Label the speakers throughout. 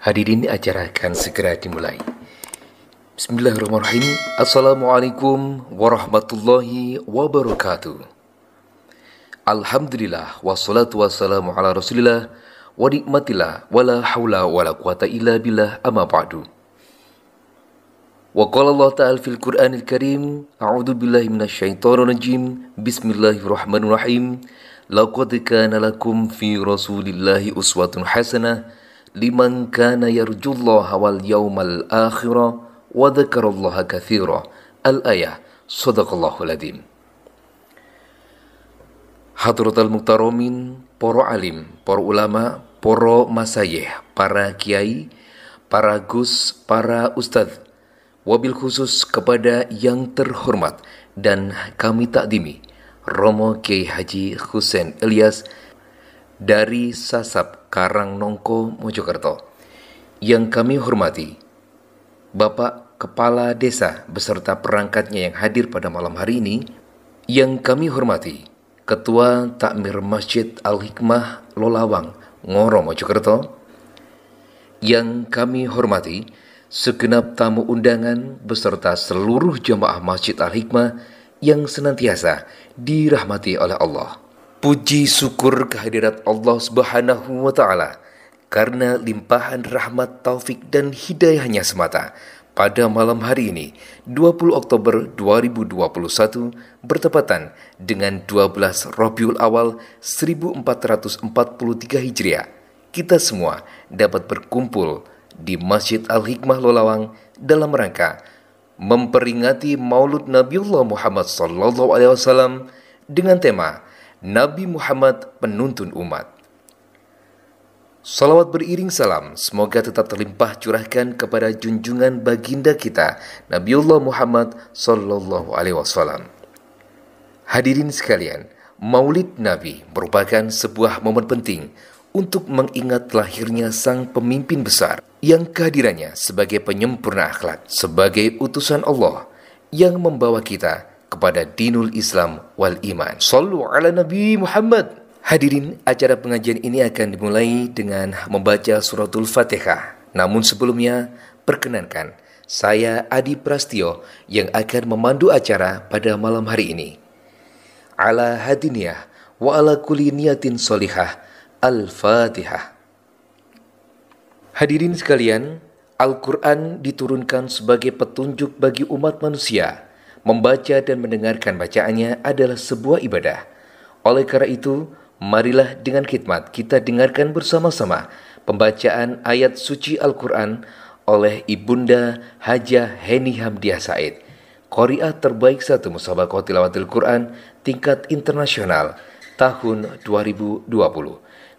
Speaker 1: Hadirin acara akan segera dimulai. Bismillahirrahmanirrahim. Assalamualaikum warahmatullahi wabarakatuh. Alhamdulillah wassalatu wassalamu ala Rasulillah wa nikmatillah wala haula wala quwata illa billah amma ba'du. Wa qala Allah Ta'ala fil Qur'anil Karim, a'udzu billahi minasyaitonir rajim. Bismillahirrahmanirrahim. Laqad kana lakum fi Rasulillahi uswatun hasanah liman kana yarjullaha wal yawmal akhira wa dzakarallaha katsira. Al-ayah sadaqallahu ladim. Hadrotal muktaromin, poro alim, poro ulama, poro masayih, para kiai, para gus, para ustadz, wabil khusus kepada yang terhormat dan kami takdimi Romo Kiai Haji Husain Elias dari Sasab Karang Nongko, Mojokerto. Yang kami hormati, Bapak Kepala Desa beserta perangkatnya yang hadir pada malam hari ini, yang kami hormati, Ketua Takmir Masjid Al-Hikmah Lolawang, Ngoro Mojokerto, yang kami hormati, segenap tamu undangan beserta seluruh jemaah Masjid Al-Hikmah yang senantiasa dirahmati oleh Allah. Puji syukur kehadirat Allah Subhanahu wa taala karena limpahan rahmat taufik dan hidayahnya semata pada malam hari ini 20 Oktober 2021 bertepatan dengan 12 Rabiul Awal 1443 Hijriah kita semua dapat berkumpul di Masjid Al-Hikmah Lolawang dalam rangka memperingati Maulud Nabiullah Muhammad sallallahu alaihi wasallam dengan tema Nabi Muhammad penuntun umat. Salawat beriring salam semoga tetap terlimpah curahkan kepada junjungan baginda kita Nabiullah Muhammad Sallallahu Alaihi Wasallam. Hadirin sekalian, Maulid Nabi merupakan sebuah momen penting untuk mengingat lahirnya sang pemimpin besar yang kehadirannya sebagai penyempurna akhlak, sebagai utusan Allah yang membawa kita kepada dinul Islam wal iman. Sallu ala Nabi Muhammad. Hadirin, acara pengajian ini akan dimulai dengan membaca suratul Fatihah. Namun sebelumnya, perkenankan saya Adi Prastio yang akan memandu acara pada malam hari ini. Ala hadiniyah wa ala kulli niyatin solihah. Al-Fatihah. Hadirin sekalian, Al-Quran diturunkan sebagai petunjuk bagi umat manusia membaca dan mendengarkan bacaannya adalah sebuah ibadah. Oleh karena itu, marilah dengan khidmat kita dengarkan bersama-sama pembacaan ayat suci Al-Quran oleh Ibunda Haja Heni Hamdiah Said, Korea terbaik satu musabah Tilawatil Quran tingkat internasional tahun 2020.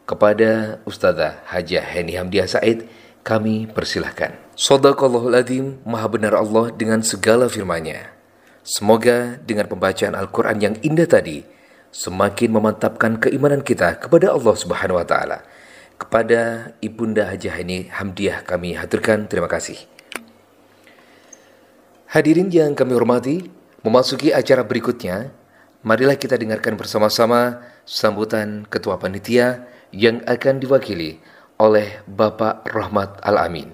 Speaker 1: Kepada Ustazah Haja Heni Hamdiah Said, kami persilahkan. Sadaqallahul Maha benar Allah dengan segala firman Semoga dengan pembacaan Al-Quran yang indah tadi, semakin memantapkan keimanan kita kepada Allah Subhanahu wa Ta'ala. Kepada Ibunda Haji Haini Hamdiah kami haturkan terima kasih. Hadirin yang kami hormati, memasuki acara berikutnya, marilah kita dengarkan bersama-sama sambutan Ketua Panitia yang akan diwakili oleh Bapak Rahmat Al-Amin.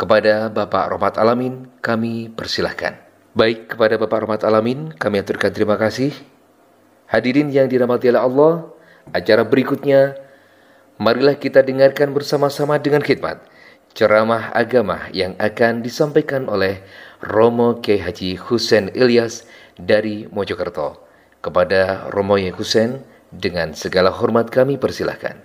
Speaker 1: Kepada Bapak Rahmat Al-Amin, kami persilahkan. Baik kepada Bapak Rahmat Alamin, kami aturkan terima kasih. Hadirin yang dirahmati oleh Allah, acara berikutnya, marilah kita dengarkan bersama-sama dengan khidmat ceramah agama yang akan disampaikan oleh Romo K. Haji Husen Ilyas dari Mojokerto. Kepada Romo Y. Husen, dengan segala hormat kami persilahkan.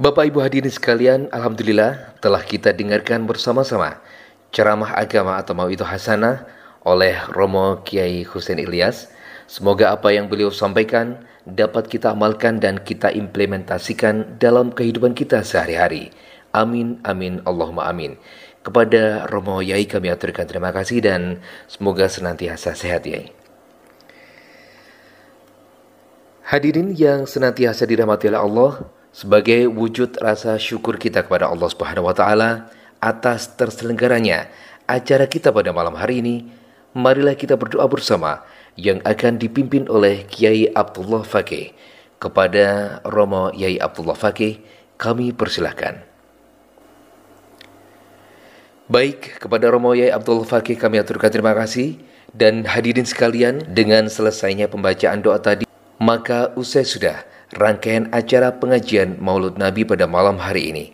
Speaker 1: Bapak Ibu hadirin sekalian, Alhamdulillah telah kita dengarkan bersama-sama ceramah agama atau mau itu hasanah oleh Romo Kiai Hussein Ilyas. Semoga apa yang beliau sampaikan dapat kita amalkan dan kita implementasikan dalam kehidupan kita sehari-hari. Amin, amin, Allahumma amin. Kepada Romo Yai kami aturkan terima kasih dan semoga senantiasa sehat Yai. Hadirin yang senantiasa dirahmati oleh Allah, sebagai wujud rasa syukur kita kepada Allah Subhanahu wa taala atas terselenggaranya acara kita pada malam hari ini, marilah kita berdoa bersama yang akan dipimpin oleh Kiai Abdullah Fakih. Kepada Romo Yai Abdullah Fakih, kami persilahkan. Baik, kepada Romo Yai Abdullah Fakih kami aturkan terima kasih dan hadirin sekalian dengan selesainya pembacaan doa tadi, maka usai sudah rangkaian acara pengajian Maulud Nabi pada malam hari ini.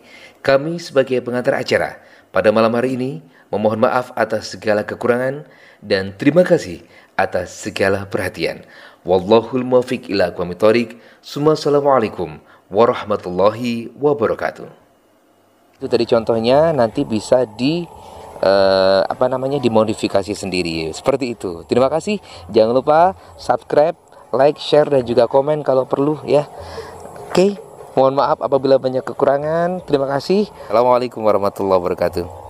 Speaker 1: Kami sebagai pengantar acara pada malam hari ini memohon maaf atas segala kekurangan dan terima kasih atas segala perhatian. Wallahul muwaffiq ila aqwamit Assalamualaikum warahmatullahi wabarakatuh. Itu tadi contohnya nanti bisa di Uh, apa namanya dimodifikasi sendiri seperti itu terima kasih jangan lupa subscribe like, share, dan juga komen kalau perlu ya. Oke, okay. mohon maaf apabila banyak kekurangan. Terima kasih. Assalamualaikum warahmatullahi wabarakatuh.